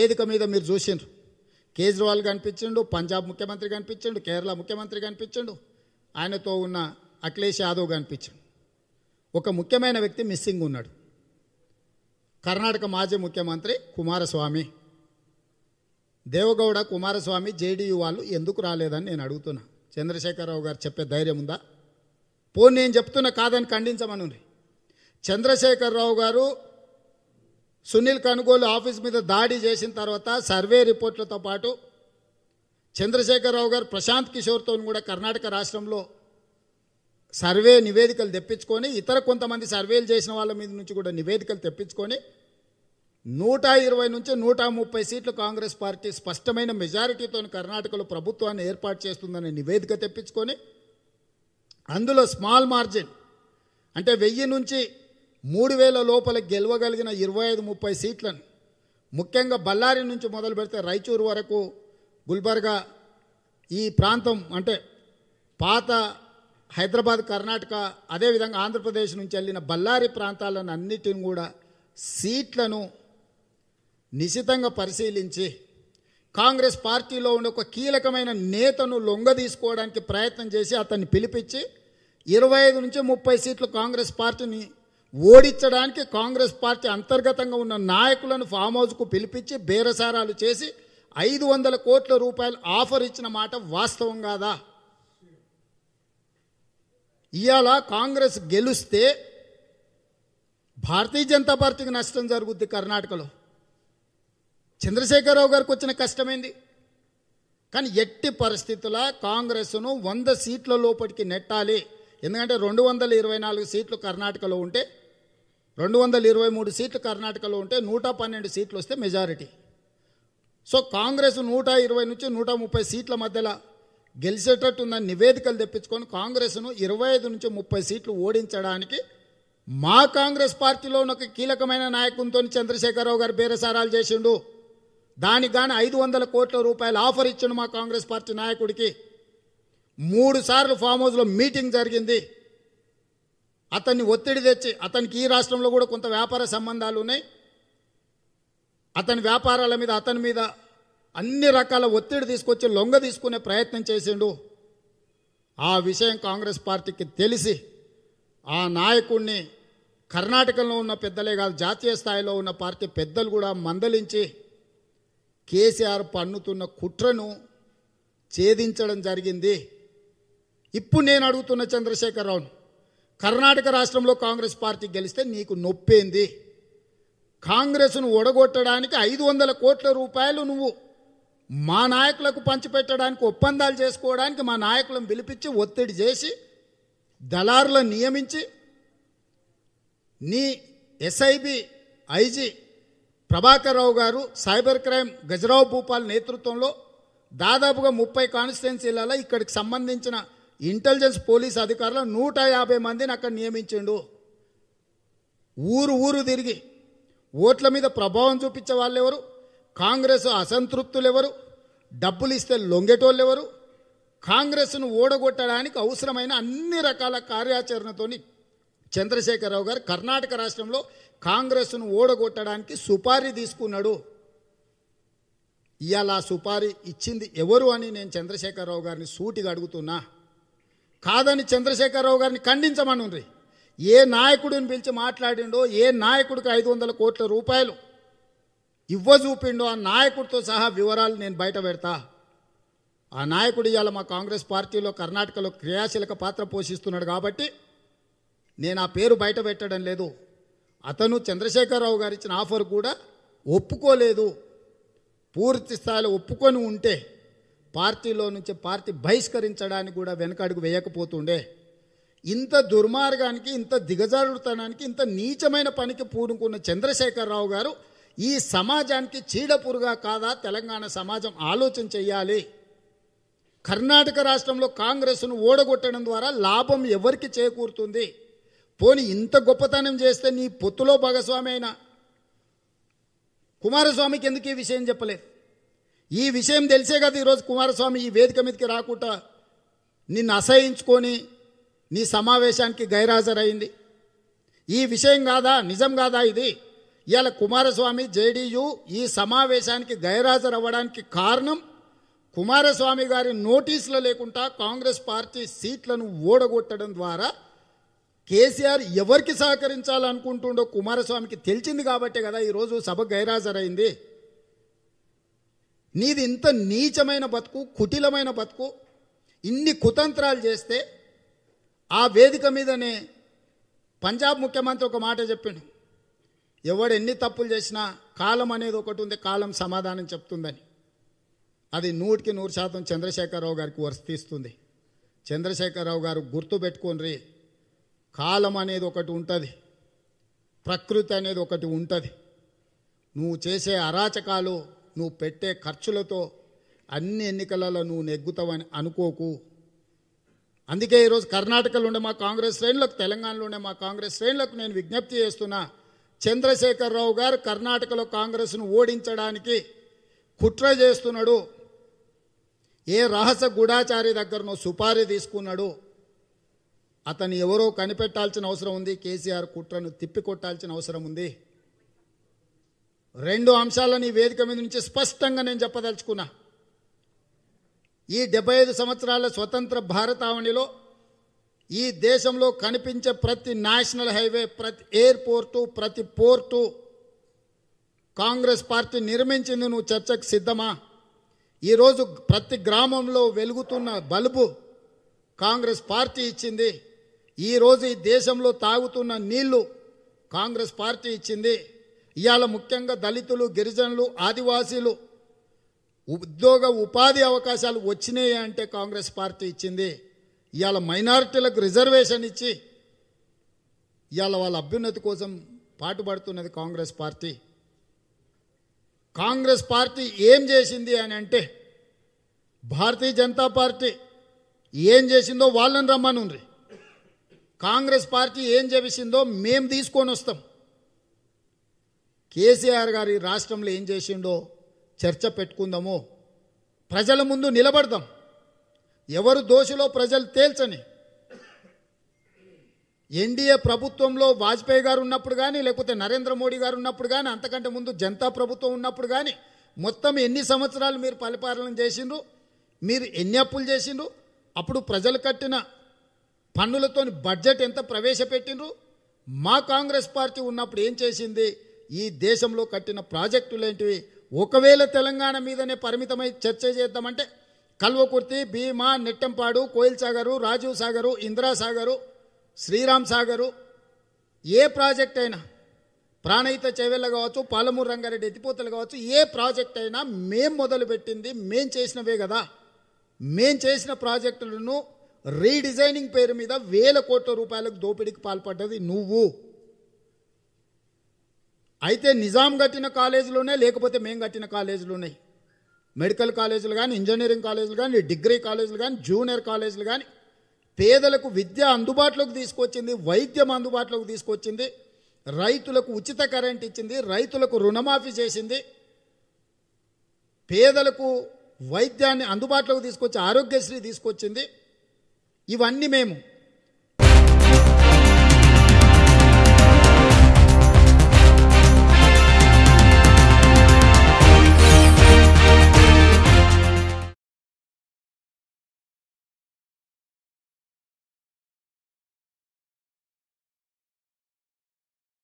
వేదిక మీద మీరు చూసిండ్రు కేజ్రీవాల్ కనిపించిండు పంజాబ్ ముఖ్యమంత్రి కనిపించిండు కేరళ ముఖ్యమంత్రి కనిపించిండు ఆయనతో ఉన్న అఖిలేష్ యాదవ్ కనిపించిండు ఒక ముఖ్యమైన వ్యక్తి మిస్సింగ్ ఉన్నాడు కర్ణాటక మాజీ ముఖ్యమంత్రి కుమారస్వామి దేవగౌడ కుమారస్వామి జేడీయూ వాళ్ళు ఎందుకు రాలేదని నేను అడుగుతున్నా చంద్రశేఖరరావు గారు చెప్పే ధైర్యం ఉందా పోనీ నేను చెప్తున్నా కాదని ఖండించమను చంద్రశేఖరరావు గారు సునీల్ కనుగోలు ఆఫీస్ మీద దాడి చేసిన తర్వాత సర్వే రిపోర్ట్లతో పాటు చంద్రశేఖరరావు గారు ప్రశాంత్ కిషోర్తో కూడా కర్ణాటక రాష్ట్రంలో సర్వే నివేదికలు తెప్పించుకొని ఇతర కొంతమంది సర్వేలు చేసిన వాళ్ళ మీద నుంచి కూడా నివేదికలు తెప్పించుకొని నూట ఇరవై నుంచి నూట ముప్పై సీట్లు కాంగ్రెస్ పార్టీ స్పష్టమైన మెజారిటీతో కర్ణాటకలో ప్రభుత్వాన్ని ఏర్పాటు చేస్తుందనే నివేదిక తెప్పించుకొని అందులో స్మాల్ మార్జిన్ అంటే వెయ్యి నుంచి మూడు వేల లోపల గెలవగలిగిన ఇరవై ఐదు ముప్పై సీట్లను ముఖ్యంగా బళ్ళారి నుంచి మొదలు పెడితే రాయచూరు వరకు గుల్బర్గా ఈ ప్రాంతం అంటే పాత హైదరాబాద్ కర్ణాటక అదేవిధంగా ఆంధ్రప్రదేశ్ నుంచి వెళ్ళిన బళ్ళారి ప్రాంతాలను అన్నిటిని కూడా సీట్లను నిశితంగా పరిశీలించి కాంగ్రెస్ పార్టీలో ఉన్న ఒక కీలకమైన నేతను లొంగదీసుకోవడానికి ప్రయత్నం చేసి అతన్ని పిలిపించి ఇరవై ఐదు నుంచి ముప్పై సీట్లు కాంగ్రెస్ పార్టీని ఓడించడానికి కాంగ్రెస్ పార్టీ అంతర్గతంగా ఉన్న నాయకులను ఫామ్ హౌస్కు పిలిపించి బేరసారాలు చేసి ఐదు వందల కోట్ల రూపాయలు ఆఫర్ ఇచ్చిన మాట వాస్తవం కాదా ఇవాళ కాంగ్రెస్ గెలుస్తే భారతీయ జనతా పార్టీకి నష్టం జరుగుద్ది కర్ణాటకలో చంద్రశేఖరరావు గారికి వచ్చిన కష్టమైంది కానీ ఎట్టి పరిస్థితుల కాంగ్రెస్ను వంద సీట్ల లోపలికి నెట్టాలి ఎందుకంటే రెండు వందల ఇరవై నాలుగు సీట్లు కర్ణాటకలో ఉంటే రెండు వందల ఇరవై మూడు సీట్లు కర్ణాటకలో ఉంటే నూట పన్నెండు సీట్లు వస్తే మెజారిటీ సో కాంగ్రెస్ నూట ఇరవై నుంచి నూట ముప్పై సీట్ల మధ్యలో గెలిచేటట్టున్న నివేదికలు తెప్పించుకొని కాంగ్రెస్ను ఇరవై ఐదు నుంచి ముప్పై సీట్లు ఓడించడానికి మా కాంగ్రెస్ పార్టీలో ఉన్న కీలకమైన నాయకునితో చంద్రశేఖరరావు గారు బేరసారాలు చేసిండు దానికి కానీ ఐదు వందల కోట్ల రూపాయలు ఆఫర్ ఇచ్చిండు మా కాంగ్రెస్ పార్టీ నాయకుడికి మూడు సార్లు ఫామ్ హౌస్లో మీటింగ్ జరిగింది అతన్ని ఒత్తిడి తెచ్చి అతనికి ఈ రాష్ట్రంలో కూడా కొంత వ్యాపార సంబంధాలు ఉన్నాయి అతని వ్యాపారాల మీద అతని మీద అన్ని రకాల ఒత్తిడి తీసుకొచ్చి లొంగ తీసుకునే ప్రయత్నం చేసిండు ఆ విషయం కాంగ్రెస్ పార్టీకి తెలిసి ఆ నాయకుడిని కర్ణాటకలో ఉన్న పెద్దలే కాదు జాతీయ స్థాయిలో ఉన్న పార్టీ పెద్దలు కూడా మందలించి కేసీఆర్ పన్నుతున్న కుట్రను ఛేదించడం జరిగింది ఇప్పుడు నేను అడుగుతున్న చంద్రశేఖరరావును కర్ణాటక రాష్ట్రంలో కాంగ్రెస్ పార్టీ గెలిస్తే నీకు నొప్పేంది కాంగ్రెస్ను ఒడగొట్టడానికి ఐదు వందల కోట్ల రూపాయలు నువ్వు మా నాయకులకు పంచిపెట్టడానికి ఒప్పందాలు చేసుకోవడానికి మా నాయకులను పిలిపించి ఒత్తిడి చేసి దళారులను నియమించి నీ ఎస్ఐబి ఐజీ ప్రభాకర్ రావు గారు సైబర్ క్రైమ్ గజరావు భూపాల్ నేతృత్వంలో దాదాపుగా ముప్పై కాన్స్టిట్యున్సీలలో ఇక్కడికి సంబంధించిన ఇంటెలిజెన్స్ పోలీస్ అధికారులు నూట యాభై మందిని అక్కడ నియమించిండు ఊరు ఊరు తిరిగి ఓట్ల మీద ప్రభావం చూపించే వాళ్ళు ఎవరు కాంగ్రెస్ అసంతృప్తులు ఎవరు డబ్బులు ఇస్తే లొంగేటోళ్ళు ఎవరు కాంగ్రెస్ను ఓడగొట్టడానికి అవసరమైన అన్ని రకాల కార్యాచరణతోని చంద్రశేఖరరావు గారు కర్ణాటక రాష్ట్రంలో కాంగ్రెస్ను ఓడగొట్టడానికి సుపారీ తీసుకున్నాడు ఇవాళ సుపారీ ఇచ్చింది ఎవరు అని నేను చంద్రశేఖరరావు గారిని సూటిగా అడుగుతున్నా కాదని చంద్రశేఖరరావు గారిని ఖండించమనుండ్రి ఏ నాయకుడిని పిలిచి మాట్లాడిండో ఏ నాయకుడికి ఐదు వందల కోట్ల రూపాయలు చూపిండో ఆ నాయకుడితో సహా వివరాలు నేను బయట పెడతా ఆ నాయకుడు ఇవాళ మా కాంగ్రెస్ పార్టీలో కర్ణాటకలో క్రియాశీలక పాత్ర పోషిస్తున్నాడు కాబట్టి నేను ఆ పేరు బయట పెట్టడం లేదు అతను చంద్రశేఖరరావు గారు ఇచ్చిన ఆఫర్ కూడా ఒప్పుకోలేదు పూర్తి స్థాయిలో ఒప్పుకొని ఉంటే పార్టీలో నుంచి పార్టీ బహిష్కరించడానికి కూడా వెనకడుగు వేయకపోతుండే ఇంత దుర్మార్గానికి ఇంత దిగజారుడుతనానికి ఇంత నీచమైన పనికి పూనుకున్న చంద్రశేఖరరావు గారు ఈ సమాజానికి చీడపురుగా కాదా తెలంగాణ సమాజం ఆలోచన చేయాలి కర్ణాటక రాష్ట్రంలో కాంగ్రెస్ను ఓడగొట్టడం ద్వారా లాభం ఎవరికి చేకూరుతుంది పోని ఇంత గొప్పతనం చేస్తే నీ పొత్తులో భాగస్వామి అయినా కుమారస్వామికి ఎందుకు ఈ విషయం చెప్పలేదు ఈ విషయం తెలిసే కదా ఈరోజు కుమారస్వామి ఈ వేదిక మీదకి రాకుండా నిన్ను అసహించుకొని నీ సమావేశానికి గైరాజరైంది ఈ విషయం కాదా నిజం కాదా ఇది ఇవాళ కుమారస్వామి జేడీయూ ఈ సమావేశానికి గైరాజరవ్వడానికి కారణం కుమారస్వామి గారి నోటీసులు లేకుండా కాంగ్రెస్ పార్టీ సీట్లను ఓడగొట్టడం ద్వారా కేసీఆర్ ఎవరికి సహకరించాలనుకుంటుండో కుమారస్వామికి తెలిసింది కాబట్టే కదా ఈరోజు సభ గైరాజరైంది నీది ఇంత నీచమైన బతుకు కుటిలమైన బతుకు ఇన్ని కుతంత్రాలు చేస్తే ఆ వేదిక మీదనే పంజాబ్ ముఖ్యమంత్రి ఒక మాట చెప్పాడు ఎవడు ఎన్ని తప్పులు చేసినా కాలం అనేది ఒకటి ఉంది కాలం సమాధానం చెప్తుందని అది నూటికి నూరు శాతం చంద్రశేఖరరావు గారికి వర్తిస్తుంది చంద్రశేఖరరావు గారు గుర్తు పెట్టుకుని కాలం అనేది ఒకటి ఉంటుంది ప్రకృతి అనేది ఒకటి ఉంటుంది నువ్వు చేసే అరాచకాలు నువ్వు పెట్టే ఖర్చులతో అన్ని ఎన్నికలలో నువ్వు నెగ్గుతావని అనుకోకు అందుకే ఈరోజు కర్ణాటకలో ఉండే మా కాంగ్రెస్ శ్రేణులకు తెలంగాణలో ఉండే మా కాంగ్రెస్ శ్రేణులకు నేను విజ్ఞప్తి చేస్తున్నా చంద్రశేఖరరావు గారు కర్ణాటకలో కాంగ్రెస్ను ఓడించడానికి కుట్ర చేస్తున్నాడు ఏ రహస్య గూఢాచారి దగ్గరనో సుపారీ తీసుకున్నాడు అతను ఎవరో కనిపెట్టాల్సిన అవసరం ఉంది కేసీఆర్ కుట్రను తిప్పికొట్టాల్సిన అవసరం ఉంది రెండు అంశాలను ఈ వేదిక మీద నుంచి స్పష్టంగా నేను చెప్పదలుచుకున్నా ఈ డెబ్బై ఐదు సంవత్సరాల స్వతంత్ర భారతావణిలో ఈ దేశంలో కనిపించే ప్రతి నేషనల్ హైవే ప్రతి ఎయిర్పోర్టు ప్రతి పోర్టు కాంగ్రెస్ పార్టీ నిర్మించింది నువ్వు చర్చకు సిద్ధమా ఈరోజు ప్రతి గ్రామంలో వెలుగుతున్న బల్బు కాంగ్రెస్ పార్టీ ఇచ్చింది ఈరోజు ఈ దేశంలో తాగుతున్న నీళ్లు కాంగ్రెస్ పార్టీ ఇచ్చింది ఇవాళ ముఖ్యంగా దళితులు గిరిజనులు ఆదివాసీలు ఉద్యోగ ఉపాధి అవకాశాలు వచ్చినాయి అంటే కాంగ్రెస్ పార్టీ ఇచ్చింది ఇవాళ మైనారిటీలకు రిజర్వేషన్ ఇచ్చి ఇవాళ వాళ్ళ అభ్యున్నతి కోసం పాటుపడుతున్నది కాంగ్రెస్ పార్టీ కాంగ్రెస్ పార్టీ ఏం చేసింది అని అంటే భారతీయ జనతా పార్టీ ఏం చేసిందో వాళ్ళని రమ్మనుండ్రి కాంగ్రెస్ పార్టీ ఏం చేసిందో మేము తీసుకొని వస్తాం కేసీఆర్ గారి రాష్ట్రంలో ఏం చేసిండో చర్చ పెట్టుకుందామో ప్రజల ముందు నిలబడదాం ఎవరు దోషిలో ప్రజలు తేల్చని ఎన్డీఏ ప్రభుత్వంలో వాజ్పేయి గారు ఉన్నప్పుడు కానీ లేకపోతే నరేంద్ర మోడీ గారు ఉన్నప్పుడు కానీ అంతకంటే ముందు జనతా ప్రభుత్వం ఉన్నప్పుడు కానీ మొత్తం ఎన్ని సంవత్సరాలు మీరు పరిపాలన చేసిండ్రు మీరు ఎన్ని అప్పులు చేసిండ్రు అప్పుడు ప్రజలు కట్టిన పన్నులతోని బడ్జెట్ ఎంత ప్రవేశపెట్టిండ్రు మా కాంగ్రెస్ పార్టీ ఉన్నప్పుడు ఏం చేసింది ఈ దేశంలో కట్టిన ప్రాజెక్టులు ఏంటివి ఒకవేళ తెలంగాణ మీదనే పరిమితమై చర్చ చేద్దామంటే కల్వకుర్తి భీమా నెట్టంపాడు కోయిల్ సాగరు రాజీవ్ సాగరు ఇందిరా సాగరు శ్రీరామ్ సాగరు ఏ ప్రాజెక్ట్ అయినా ప్రాణహిత చెవెళ్ళ కావచ్చు పాలమూరు రంగారెడ్డి ఎత్తిపోతలు కావచ్చు ఏ ప్రాజెక్ట్ అయినా మేం మొదలుపెట్టింది మేం చేసినవే కదా మేం చేసిన ప్రాజెక్టులను రీడిజైనింగ్ పేరు మీద వేల కోట్ల రూపాయలకు దోపిడీకి పాల్పడ్డది నువ్వు అయితే నిజాం కట్టిన కాలేజీలోనే లేకపోతే మేము కట్టిన కాలేజీలు ఉన్నాయి మెడికల్ కాలేజీలు కానీ ఇంజనీరింగ్ కాలేజీలు కానీ డిగ్రీ కాలేజీలు కానీ జూనియర్ కాలేజీలు కానీ పేదలకు విద్య అందుబాటులోకి తీసుకొచ్చింది వైద్యం అందుబాటులోకి తీసుకొచ్చింది రైతులకు ఉచిత కరెంట్ ఇచ్చింది రైతులకు రుణమాఫీ చేసింది పేదలకు వైద్యాన్ని అందుబాటులోకి తీసుకొచ్చి ఆరోగ్యశ్రీ తీసుకొచ్చింది ఇవన్నీ మేము